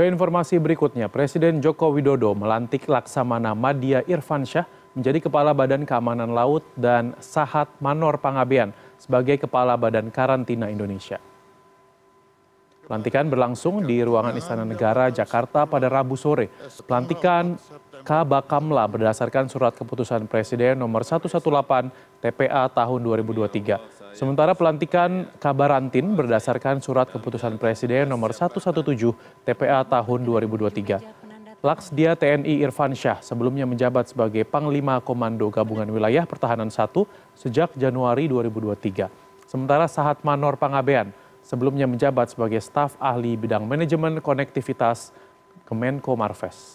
Ke informasi berikutnya, Presiden Joko Widodo melantik Laksamana Madia Irfansyah menjadi Kepala Badan Keamanan Laut dan Sahat Manor Pangabean sebagai Kepala Badan Karantina Indonesia. Pelantikan berlangsung di ruangan Istana Negara, Jakarta pada Rabu sore. Pelantikan Kabakamla berdasarkan surat keputusan Presiden nomor 118 TPA tahun 2023. Ya. Sementara pelantikan Kabarantin berdasarkan surat keputusan Presiden nomor 117 TPA tahun 2023. Laksdia TNI Irfan Syah sebelumnya menjabat sebagai Panglima Komando Gabungan Wilayah Pertahanan 1 sejak Januari 2023. Sementara Sahat Manor Pangabean sebelumnya menjabat sebagai staf ahli bidang manajemen konektivitas Kemenko Marves.